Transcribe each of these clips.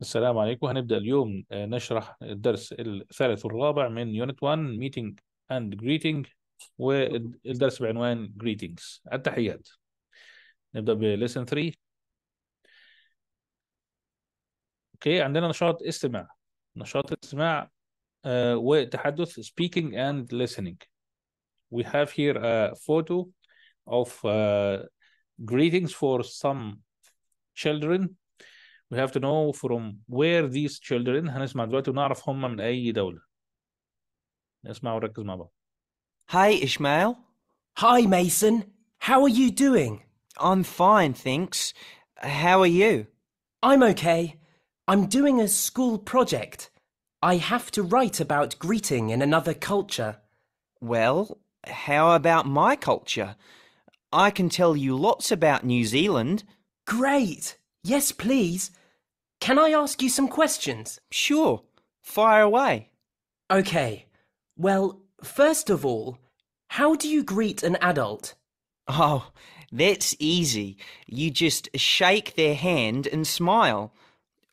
السلام عليكم هنبدأ اليوم آه، نشرح الدرس الثالث والرابع من يونت 1 ميتنج اند جريتنج والدرس بعنوان جريتنجز التحيات نبدأ بليسن 3 اوكي عندنا نشاط استماع نشاط استماع آه، وتحدث speaking and listening we have here a photo of uh, greetings for some children we have to know from where these children هنسمع دلوقتي ونعرف هم من أي دولة نسمع ونركز مع بعض Hi Ishmael Hi Mason How are you doing? I'm fine thanks How are you? I'm okay I'm doing a school project I have to write about greeting in another culture Well, how about my culture? I can tell you lots about New Zealand. Great! Yes, please. Can I ask you some questions? Sure, fire away. Okay, well, first of all, how do you greet an adult? Oh, that's easy. You just shake their hand and smile.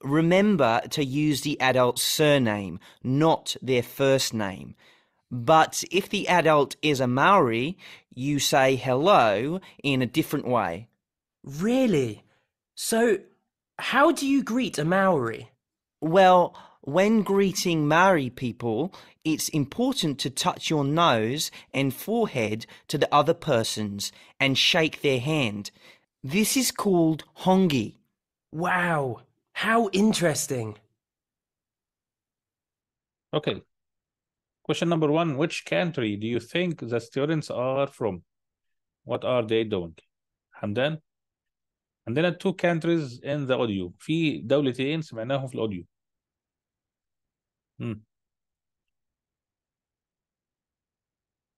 Remember to use the adult's surname, not their first name. But if the adult is a Maori, you say hello in a different way. Really? So how do you greet a Maori? Well, when greeting Maori people, it's important to touch your nose and forehead to the other person's and shake their hand. This is called hongi. Wow, how interesting. Okay. Question number one Which country do you think the students are from? What are they doing? Hamdan? عندنا تو countries in the audio في دولتين سمعناهم في الاوديو امم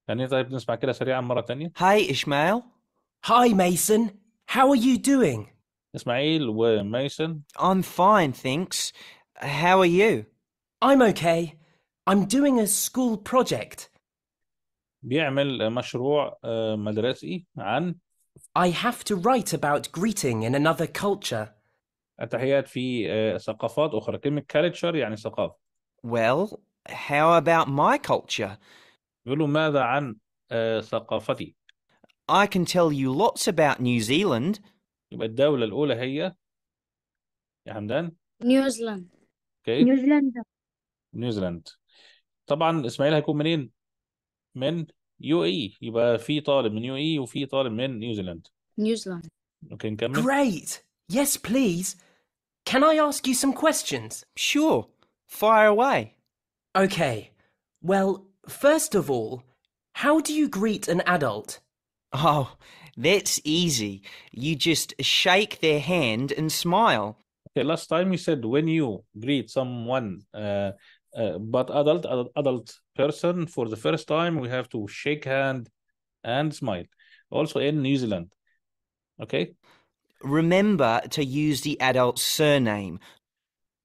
يعني طيب نسمع كده سريعا مرة تانية Hi Ishmael Hi Mason How are you doing إسماعيل وميسن I'm fine thanks How are you I'm okay I'm doing a school project بيعمل مشروع مدرسي عن I have to write about greeting in another culture. التحيات في ثقافات أخرى كلمة culture يعني ثقافة Well, how about my culture? بيقولوا ماذا عن ثقافتي I can tell you lots about New Zealand. يبقى الدولة الأولى هي يا حمدان نيوزيلاند اوكي نيوزيلندا نيوزيلاند طبعا إسماعيل هيكون منين؟ من يو اي يبقى في طالب من يو اي وفي طالب من نيوزيلاند نيوزيلاند اوكي نكمل Great! Yes, please. Can I ask you some questions? Sure. Fire away. Okay. Well, first of all, how do you greet an adult? Oh, that's easy. You just shake their hand and smile. Okay, last time you said when you greet someone, uh, uh, but adult, adult person for the first time we have to shake hand and smile also in new zealand okay remember to use the adult surname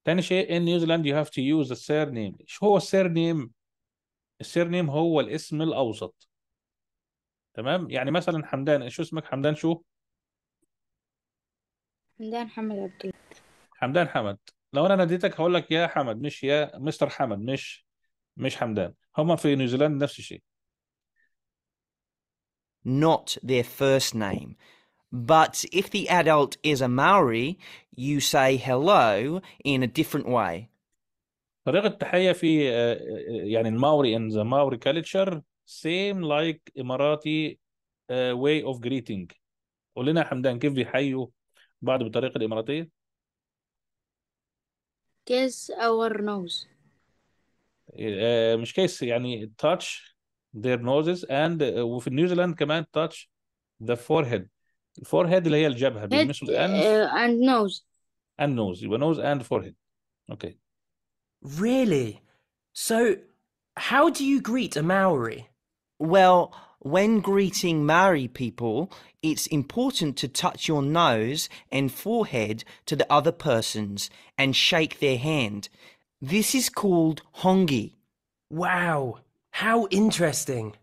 in New Zealand you have to use the surname show surname. surname السيرنيم هو الاسم الاوسط تمام يعني مثلا حمدان شو اسمك حمدان شو حمدان حمد عبد حمدان حمد لو انا ناديتك هقول لك يا حمد مش يا مستر حمد مش مش حمدان هما في نيوزيلندا نفس الشيء not their first name. But if the adult is a Maori, you say hello in a different way. طريقة التحية في يعني الماوري in the Maori culture same like إماراتي uh, way of greeting. قول لنا حمدان كيف بيحيوا بعض بالطريقة الإماراتية؟ Kiss our nose. آه مش كيس يعني touch their noses and آه وفي نيوزيلاند كمان touch the forehead Forehead, اللي هي الجبهه بيلمسوا الانف and nose and nose يبقى nose and forehead okay really so how do you greet a Maori well when greeting Maori people, it's important to touch your nose and forehead to the other person's and shake their hand. This is called hongi. Wow, how interesting.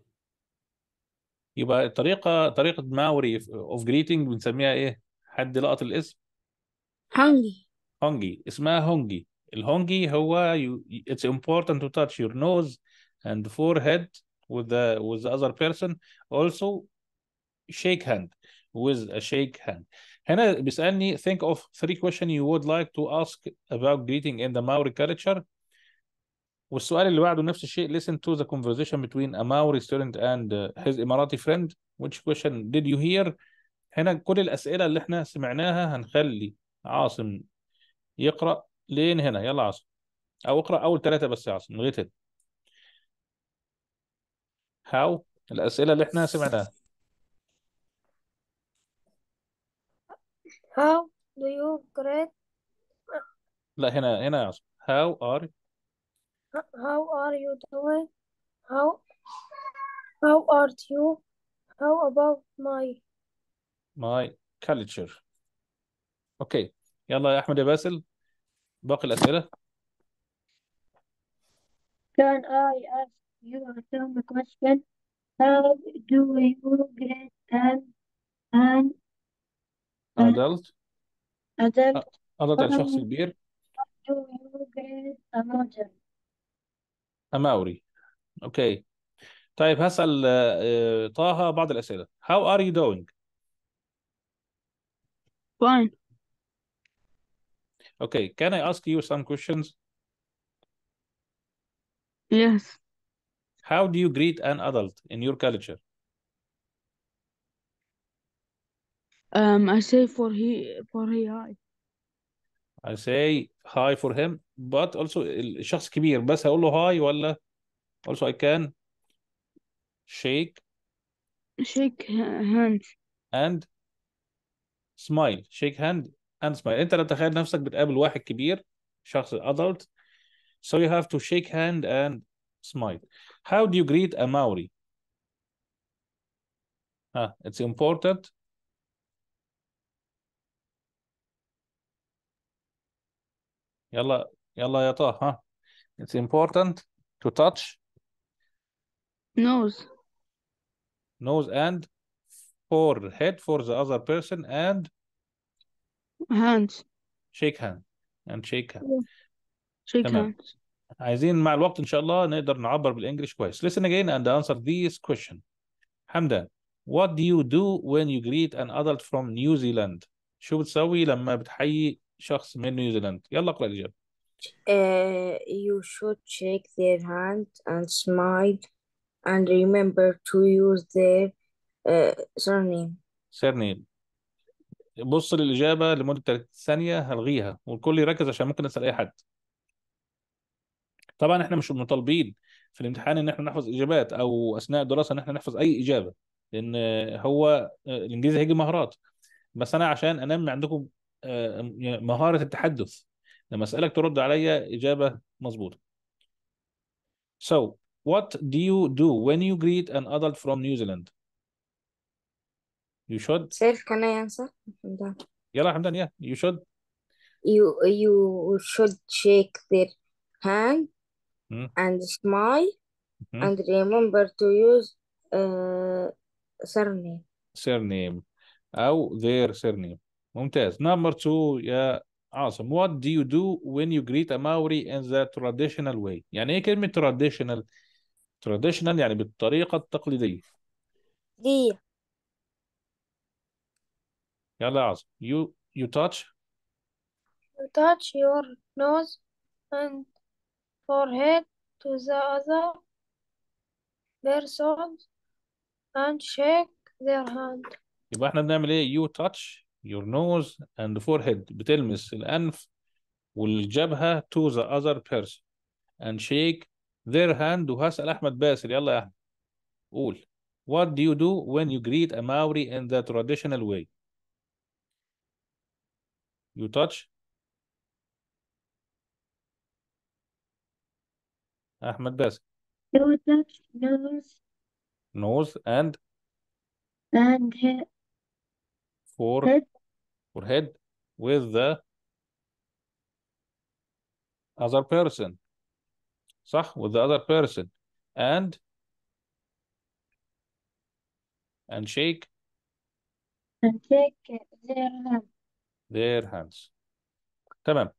يبقى الطريقة طريقة ماوري of greeting بنسميها ايه؟ حد لقط الاسم؟ هونجي هونجي اسمها هونجي الهونجي هو you, it's important to touch your nose and forehead with the with the other person also shake hand with a shake hand هنا بيسألني think of three questions you would like to ask about greeting in the Maori culture والسؤال اللي بعده نفس الشيء listen to the conversation between a Maori student and his Emirati friend which question did you hear هنا كل الأسئلة اللي احنا سمعناها هنخلي عاصم يقرأ لين هنا يلا عاصم أو اقرأ أول ثلاثة بس يا عاصم لغاية هنا هاو الأسئلة اللي احنا سمعناها How do you grade لا هنا هنا يا عصام how are how are you doing how how are you how about my my culture اوكي يلا يا احمد يا باسل باقي الأسئلة Can I ask you answer my question. How do you get an an adult adult adult الشخص do you get a A Maori. okay طيب هسأل طه بعض الأسئلة how are you doing fine okay can I ask you some questions yes how do you greet an adult in your culture? Um, I say for he for he hi. I say hi for him, but also الشخص كبير بس هقول له hi ولا also I can shake shake hand and smile shake hand and smile انت لو تخيل نفسك بتقابل واحد كبير شخص adult so you have to shake hand and smile how do you greet a Maori? Huh? Ah, it's important. Yalla, yalla ya طه, huh? It's important to touch. Nose. Nose and forehead for the other person and hands. Shake hand and shake hand. Yeah. Shake hands. عايزين مع الوقت ان شاء الله نقدر نعبر بالانجلش كويس listen again and answer this question حمدان what do you do when you greet an adult from New Zealand شو بتسوي لما بتحيي شخص من نيوزيلندا يلا اقرا الاجابه uh, you should shake their hand and smile and remember to use their uh, surname surname بص للإجابة لمدة 30 ثانية هلغيها والكل يركز عشان ممكن اسال أي حد طبعا احنا مش مطالبين في الامتحان ان احنا نحفظ اجابات او اثناء الدراسه ان احنا نحفظ اي اجابه لان هو الانجليزي هيجي مهارات بس انا عشان انمي عندكم آه، يعني مهاره التحدث لما اسالك ترد عليا اجابه مظبوطه So what do you do when you greet an adult from New Zealand? You should. Sir, can I answer? يلا حمدان yeah you should. You you should shake their hand Mm-hmm. and smile mm. and remember to use uh, surname surname Oh, their surname ممتاز number two Yeah. Awesome. what do you do when you greet a Maori in the traditional way يعني ايه كلمة traditional traditional يعني بالطريقة التقليدية دي يلا awesome. you you touch you touch your nose and forehead to the other person and shake their hand يبقى احنا بنعمل ايه you touch your nose and forehead بتلمس الأنف والجبهة to the other person and shake their hand وهسأل أحمد باسل يلا يا أحمد قول What do you do when you greet a Maori in the traditional way? You touch Ahmed Bas. Nose, nose. Nose and? And head. For, head. with the other person. صح? With the other person. And? And shake? And shake their hands. Their hands. تمام.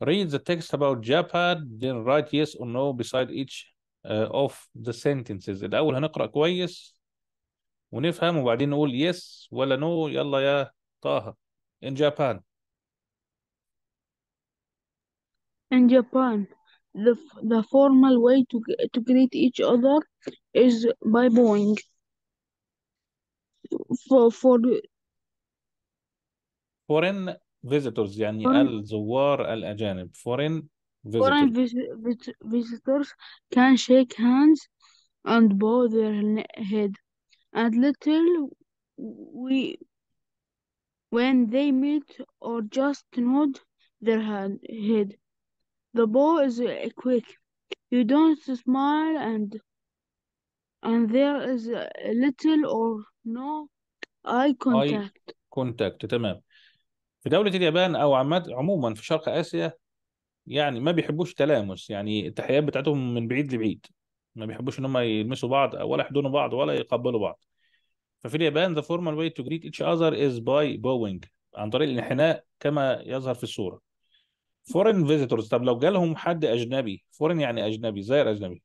Read the text about Japan then write yes or no beside each uh, of the sentences الأول هنقرأ كويس ونفهم وبعدين نقول yes ولا no يلا يا طه in Japan In Japan, the, the formal way to, to greet each other is by bowing. For, for foreign visitors يعني الزوار الأجانب foreign foreign visitors vis vis visitors can shake hands and bow their head and little we when they meet or just nod their head. The bow is uh, quick. You don't smile and and there is little or no eye contact. eye contact تمام في دولة اليابان أو عمد عموما في شرق آسيا يعني ما بيحبوش تلامس يعني التحيات بتاعتهم من بعيد لبعيد ما بيحبوش ان هم يلمسوا بعض ولا يحضنوا بعض ولا يقبلوا بعض ففي اليابان the formal way to greet each other is by bowing عن طريق الانحناء كما يظهر في الصورة foreign visitors طب لو جالهم حد أجنبي foreign يعني أجنبي زائر أجنبي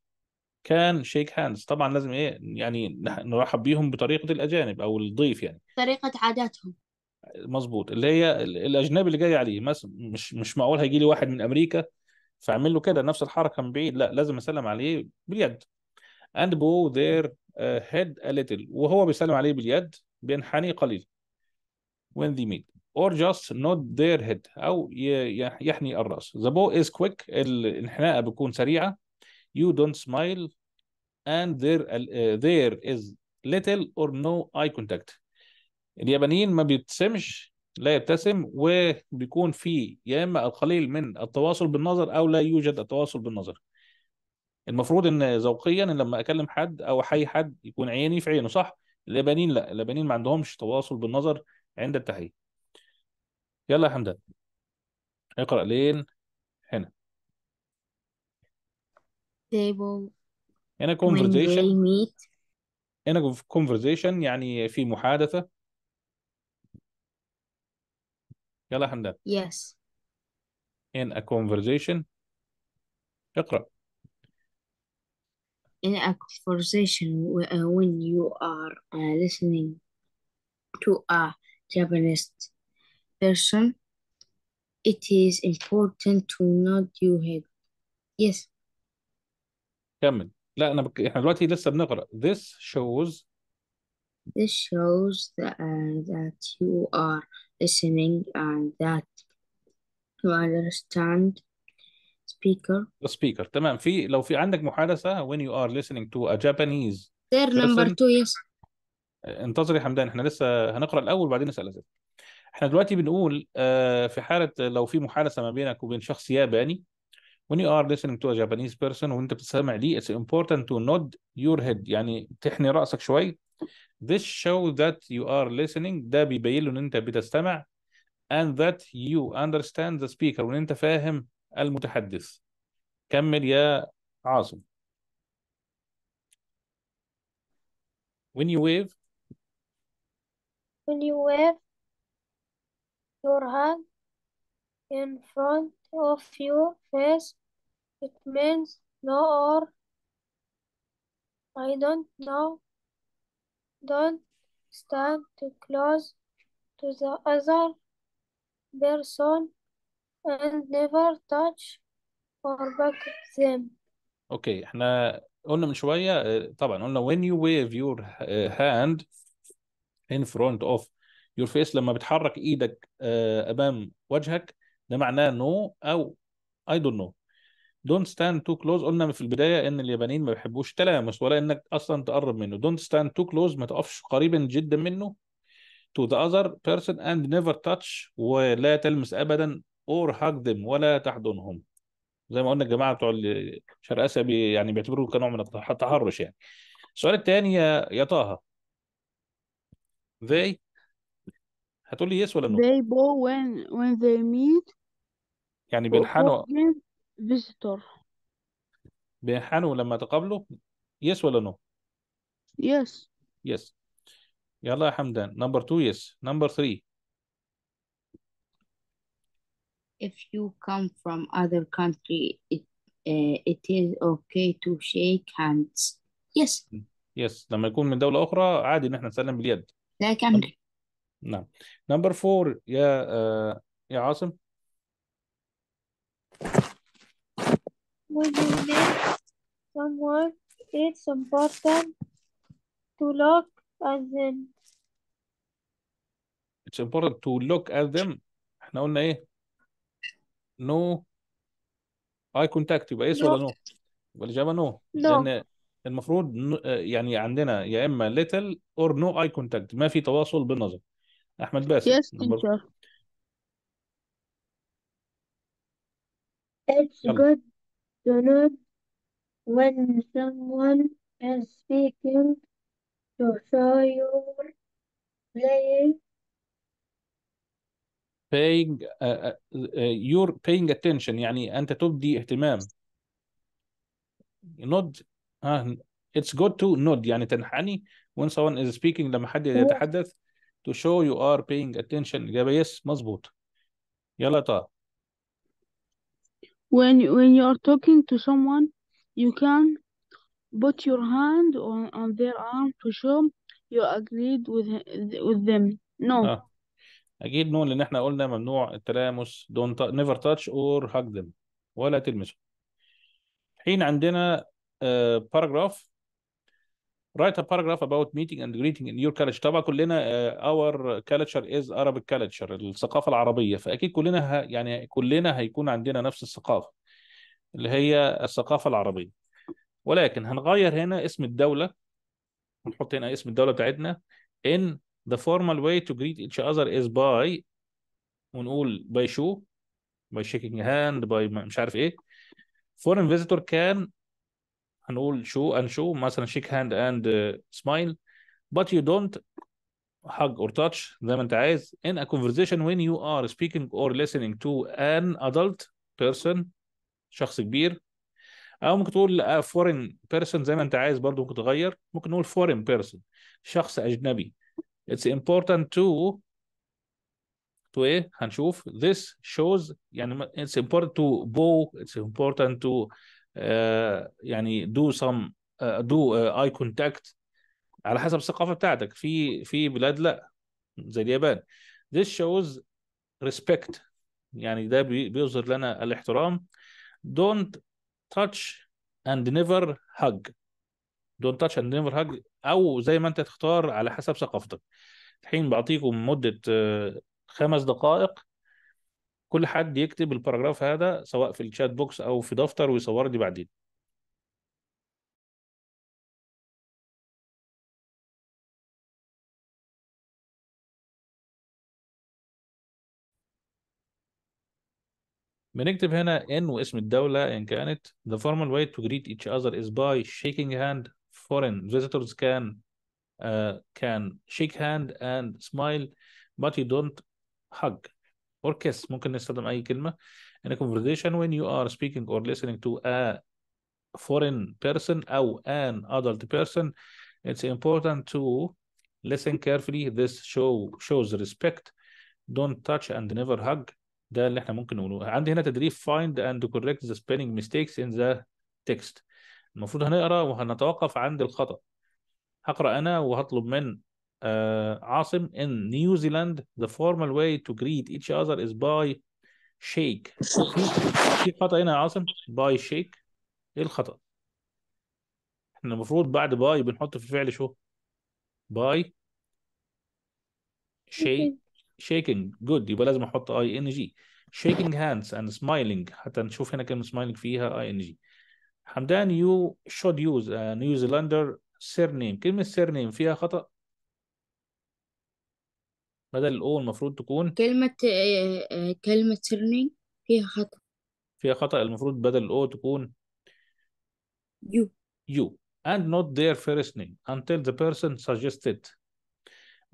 كان شيك هاندز طبعا لازم ايه يعني نرحب بيهم بطريقه الاجانب او الضيف يعني طريقه عاداتهم مظبوط اللي هي الاجنبي اللي جاي عليه مثلا مش مش معقول هيجي لي واحد من امريكا فاعمل له كده نفس الحركه من بعيد لا لازم اسلم عليه باليد and bow their head a little وهو بيسلم عليه باليد بينحني قليلا when they meet or just nod their head او يحني الراس the bow is quick الانحناء بتكون سريعه you don't smile and there uh, there is little or no eye contact اليابانيين ما بيبتسمش لا يبتسم وبيكون في يا اما القليل من التواصل بالنظر او لا يوجد التواصل بالنظر المفروض ان ذوقيا إن لما اكلم حد او احيي حد يكون عيني في عينه صح اليابانيين لا اليابانيين ما عندهمش تواصل بالنظر عند التحيه يلا يا حمدان اقرا لين هنا table in when they conversation in a conversation يعني في محادثه يلا حمدان Yes. in a conversation اقرأ In a conversation uh, when you are uh, listening to a Japanese person, it is important to nod your head. Yes. كمل لا أنا بك... إحنا دلوقتي لسه بنقرأ this shows This shows that, uh, that you are listening and that to understand speaker the speaker تمام في لو في عندك محادثة when you are listening to a Japanese there number two yes انتظري حمدان احنا لسه هنقرا الاول وبعدين نسال اسئله احنا دلوقتي بنقول في حاله لو في محادثه ما بينك وبين شخص ياباني when you are listening to a Japanese person وانت بتستمع دي it's important to nod your head يعني تحني راسك شوي this show that you are listening ده بيبين له ان انت بتستمع and that you understand the speaker وان انت فاهم المتحدث كمل يا عاصم when you wave when you wave your hand in front of your face it means no or I don't know don't stand close to the other person and never touch or back them. Okay, احنا قلنا من شويه طبعا قلنا when you wave your hand in front of your face لما بتحرك ايدك امام وجهك ده معناه no او I don't know دونت ستاند تو كلوز قلنا في البدايه ان اليابانيين ما بيحبوش تلامس ولا انك اصلا تقرب منه دونت ستاند تو كلوز ما تقفش قريبا جدا منه to the other person and never touch ولا تلمس ابدا or hug them ولا تحضنهم زي ما قلنا الجماعه بتوع شرق اسيا بي يعني بيعتبروه كنوع من التحرش يعني السؤال الثاني يا يا طه they هتقولي يس ولا نو they bow when when they meet يعني بينحنوا فيزيتور بيحانوا لما تقابله يس ولا نو يس يس يلا يا حمدان نمبر 2 يس نمبر 3 if you come from other country it uh, it is okay to shake hands yes yes لما يكون من دولة أخرى عادي إن احنا نسلم باليد لا كمل نعم نمبر 4 يا uh, يا عاصم would you name someone it's important to look at them it's important to look at them احنا قلنا ايه no eye contact يبقى yes no. ولا no يبقى الاجابه no, لان المفروض يعني عندنا يا اما little or no eye contact ما في تواصل بالنظر احمد باسل. yes teacher it's good afternoon when someone is speaking to show you're playing. Paying, uh, uh, uh you're paying attention يعني أنت تبدي اهتمام. Nod, uh, it's good to nod يعني تنحني when someone is speaking لما حد يتحدث to show you are paying attention. إجابة yes مظبوط. يلا طه. When when you are talking to someone, you can put your hand on, on their arm to show you agreed with with them. No. اه اكيد نو لان احنا قلنا ممنوع التلامس دونت نيفر تاتش اور hug them ولا تلمسه الحين عندنا باراجراف write a paragraph about meeting and greeting in your culture طبعا كلنا our culture is Arabic culture الثقافه العربيه فاكيد كلنا ه... يعني كلنا هيكون عندنا نفس الثقافه اللي هي الثقافه العربيه ولكن هنغير هنا اسم الدوله ونحط هنا اسم الدوله بتاعتنا in the formal way to greet each other is by ونقول by show by shaking hand by مش عارف ايه foreign visitor can all show and شو مثلا shake hand and uh, smile but you don't hug or touch زي ما انت عايز in a conversation when you are speaking or listening to an adult person شخص كبير او ممكن تقول foreign person زي ما انت عايز برضو ممكن تغير ممكن نقول foreign person شخص اجنبي it's important to to ايه هنشوف this shows يعني it's important to bow it's important to آه، يعني دو سم دو اي كونتاكت على حسب الثقافه بتاعتك في في بلاد لا زي اليابان this shows respect يعني ده بيظهر لنا الاحترام don't touch and never hug don't touch and never hug او زي ما انت تختار على حسب ثقافتك الحين بعطيكم مده آه، خمس دقائق كل حد يكتب الباراجراف هذا سواء في الشات بوكس او في دفتر ويصور لي بعدين بنكتب هنا ان واسم الدولة ان كانت the formal way to greet each other is by shaking hand foreign visitors can uh, can shake hand and smile but you don't hug or kiss ممكن نستخدم أي كلمة in a conversation when you are speaking or listening to a foreign person أو an adult person it's important to listen carefully this show shows respect don't touch and never hug ده اللي احنا ممكن نقوله عندي هنا تدريب find and correct the spelling mistakes in the text المفروض هنقرا وهنتوقف عند الخطأ هقرا انا وهطلب من uh, عاصم in New Zealand the formal way to greet each other is by shake في خطا هنا يا عاصم by shake ايه الخطا؟ احنا المفروض بعد باي بنحط في الفعل شو؟ باي شيك شيكينج جود يبقى لازم احط اي ان جي شيكينج هاندز اند سمايلينج حتى نشوف هنا كلمه سمايلينج فيها اي ان جي حمدان يو شود يوز نيوزيلاندر سير نيم كلمه سير نيم فيها خطا؟ بدل الأو المفروض تكون كلمة آه، آه، كلمة سيرني فيها خطأ فيها خطأ المفروض بدل الأو تكون يو يو and not their first name until the person suggested.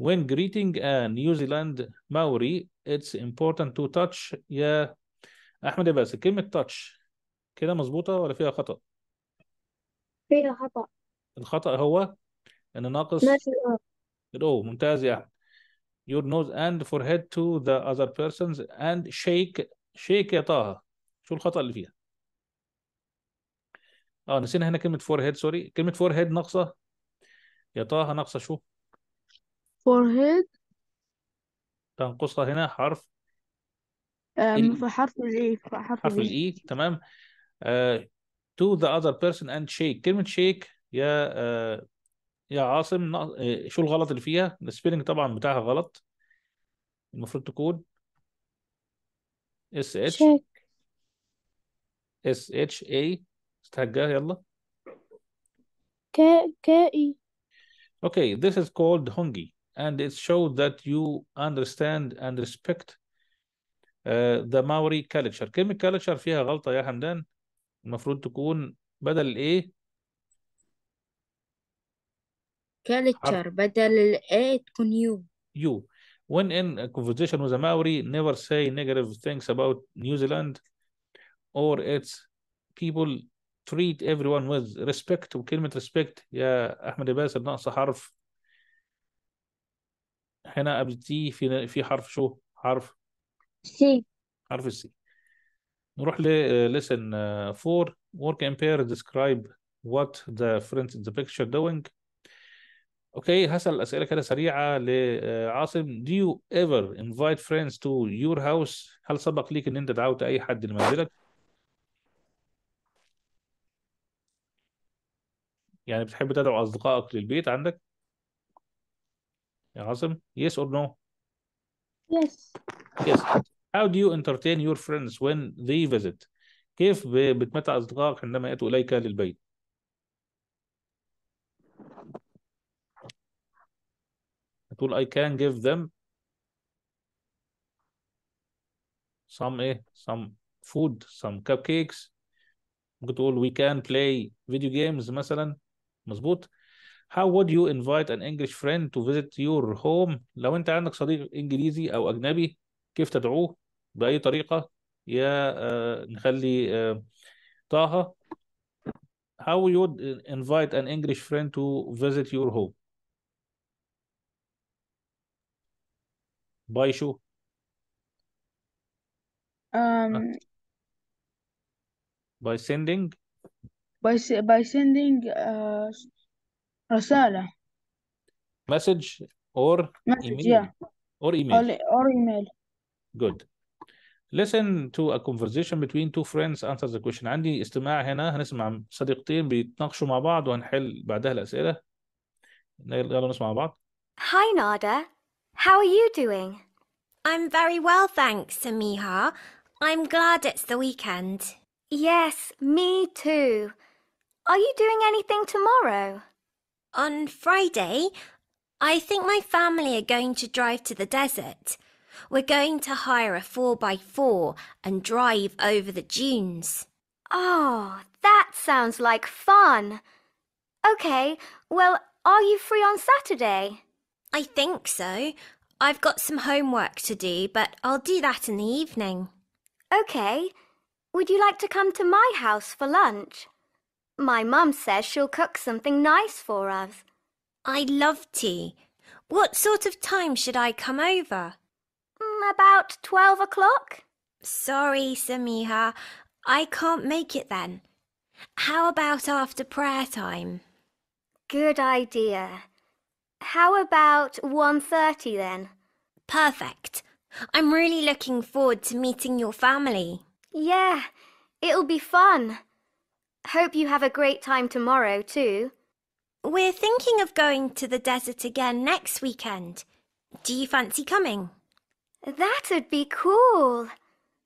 When greeting a New Zealand Maori, it's important to touch يا أحمد باسل كلمة touch كده مظبوطة ولا فيها خطأ؟ فيها خطأ الخطأ هو إن ناقص ماشي الأو ممتاز يا أحمد your nose and forehead to the other persons and shake shake يا طه شو الخطأ اللي فيها اه نسينا هنا كلمة forehead سوري كلمة forehead ناقصة يا طه ناقصة شو forehead تنقصها هنا حرف حرف الاي حرف, الاي تمام uh, to the other person and shake كلمة shake يا يا عاصم آه، شو الغلط اللي فيها السبيلنج طبعا بتاعها غلط المفروض تكون اس اتش اس اتش اي استهجاها يلا ك ك اي اوكي this is called Hongi, and it shows that you understand and respect uh, the Maori culture. كلمة culture فيها غلطة يا حمدان المفروض تكون بدل الايه كالتشر بدل A تكون يو يو when in a conversation with a Maori never say negative things about New Zealand or its people treat everyone with respect وكلمة respect يا أحمد باسل ناقصة حرف هنا قبل تي في في حرف شو حرف سي حرف السي نروح ل lesson four work and pair describe what the friends in the picture doing اوكي هسال اسئله كده سريعه لعاصم آه، do you ever invite friends to your house هل سبق ليك ان انت دعوت اي حد لمنزلك يعني بتحب تدعو اصدقائك للبيت عندك يا عاصم yes or no yes yes how do you entertain your friends when they visit كيف بتمتع اصدقائك عندما ياتوا اليك للبيت هتقول I can give them some ايه eh, some food some cupcakes ممكن تقول we can play video games مثلا مظبوط How would you invite an English friend to visit your home لو انت عندك صديق انجليزي او اجنبي كيف تدعوه باي طريقة يا نخلي آه طه How would you invite an English friend to visit your home باي شو Um, باي سيندينج by se- by sending uh, رسالة مسج اور message ايميل اور or, ايميل اور email جود Listen to a conversation between two friends answer the question عندي استماع هنا هنسمع صديقتين بيتناقشوا مع بعض وهنحل بعدها الأسئلة يلا نسمع بعض Hi, Nada. How are you doing? I'm very well, thanks, Samiha. I'm glad it's the weekend. Yes, me too. Are you doing anything tomorrow? On Friday, I think my family are going to drive to the desert. We're going to hire a 4x4 and drive over the dunes. Oh, that sounds like fun. OK, well, are you free on Saturday? I think so. I've got some homework to do, but I'll do that in the evening. OK. Would you like to come to my house for lunch? My mum says she'll cook something nice for us. I'd love to. What sort of time should I come over? Mm, about 12 o'clock. Sorry, Samiha. I can't make it then. How about after prayer time? Good idea. How about 1.30 then? Perfect. I'm really looking forward to meeting your family. Yeah, it'll be fun. Hope you have a great time tomorrow too. We're thinking of going to the desert again next weekend. Do you fancy coming? That'd be cool.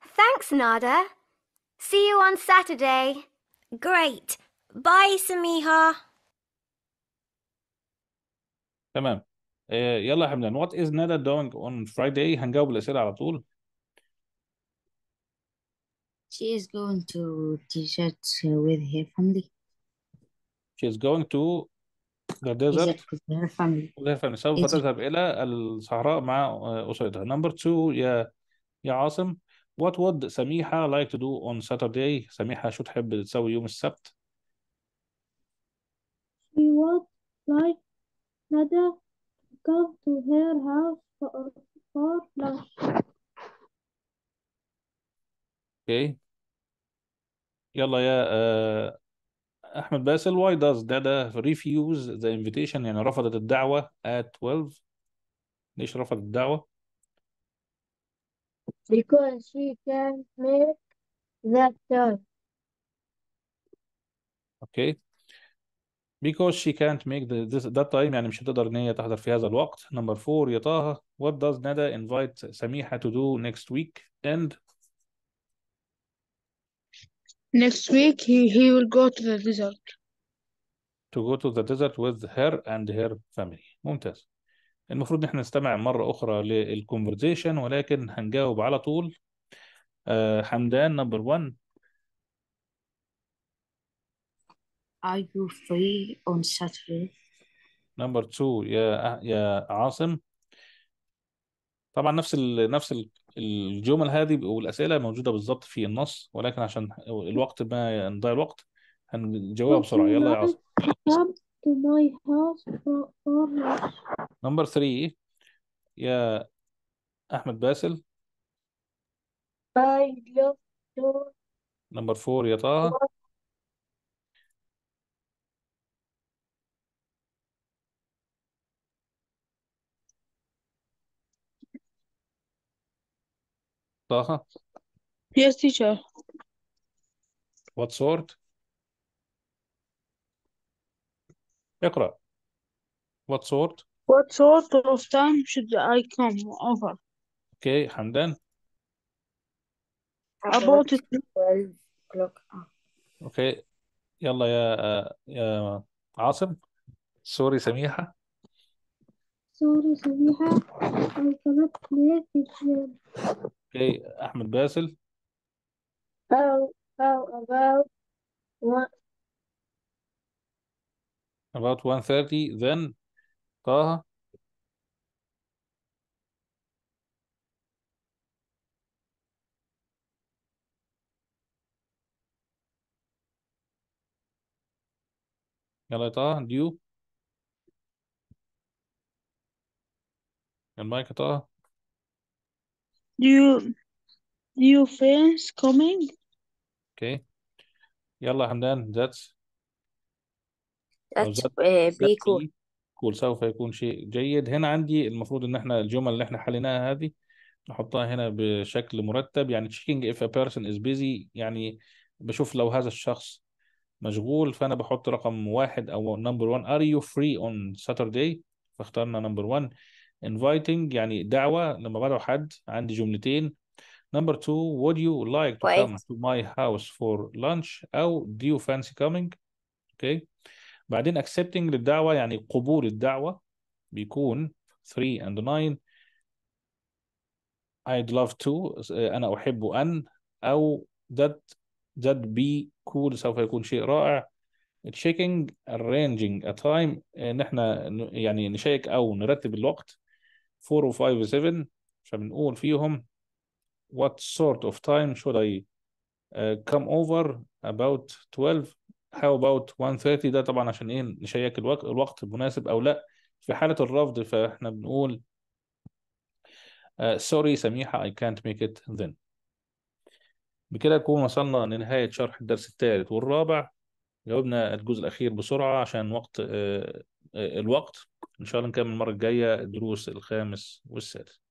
Thanks, Nada. See you on Saturday. Great. Bye, Samiha. تمام آه، يلا يا حمدان وات از نادا دوينج اون فرايداي هنجاوب الاسئله على طول She is going to desert with her family. she is going to the desert Desert with her family. وده فعلا سوف Egypt. تذهب إلى الصحراء مع آه، أسرتها. Number two يا يا عاصم what would سميحة like to do on Saturday؟ سميحة شو تحب تسوي يوم السبت؟ She would like Nada got to her house for, for lunch. Okay. يلا يا احمد باسل why does Dada refuse the invitation يعني رفضت الدعوه at 12 ليش رفضت الدعوه because she can't make that time okay because she can't make the, this, that time يعني مش هتقدر ان هي تحضر في هذا الوقت number four يا طه what does Nada invite سميحة to do next week and next week he, he will go to the desert to go to the desert with her and her family ممتاز المفروض ان احنا نستمع مرة اخرى للكونفرزيشن ولكن هنجاوب على طول uh, حمدان number one Are you free on Saturday? Number two, يا أه- يا عاصم طبعا نفس ال نفس ال الجمل هذه والاسئله موجوده بالظبط في النص ولكن عشان الوقت ما نضيع الوقت هنجاوبها بسرعه يلا يا عاصم نمبر 3 Number three يا أحمد باسل. I love to. Number four يا طه. طه Yes, teacher. What sort? اقرأ. What sort? What sort of time should I come over? Okay, Hamdan. About 12 o'clock. Okay. يلا يا يا عاصم. Sorry, سميحة. Sorry, سميحة. I cannot play with you. اوكي احمد باسل How, how about one, about then طه يلا طه ديو المايك طه Do you, do you friends coming? Okay. يلا حمدان that's That's oh, that, uh, eh, be cool. cool سوف يكون شيء جيد هنا عندي المفروض ان احنا الجمل اللي احنا حليناها هذه نحطها هنا بشكل مرتب يعني checking if a person is busy يعني بشوف لو هذا الشخص مشغول فانا بحط رقم واحد او نمبر 1 are you free on Saturday فاخترنا نمبر 1 inviting يعني دعوة لما بدعو حد عندي جملتين number two would you like to Wait. come to my house for lunch أو do you fancy coming okay بعدين accepting للدعوة يعني قبول الدعوة بيكون 3 and 9 I'd love to أنا أحب أن أو that that be cool سوف يكون شيء رائع checking arranging a time ان احنا يعني نشيك او نرتب الوقت 4 و5 و7 فبنقول فيهم what sort of time should I uh, come over about 12 how about 1:30 ده طبعا عشان ايه نشيك الوقت الوقت المناسب او لا في حالة الرفض فاحنا بنقول uh, sorry سميحة I can't make it then بكده نكون وصلنا لنهاية شرح الدرس الثالث والرابع جاوبنا الجزء الأخير بسرعة عشان وقت uh, آه، الوقت ان شاء الله نكمل المره الجايه الدروس الخامس والسادس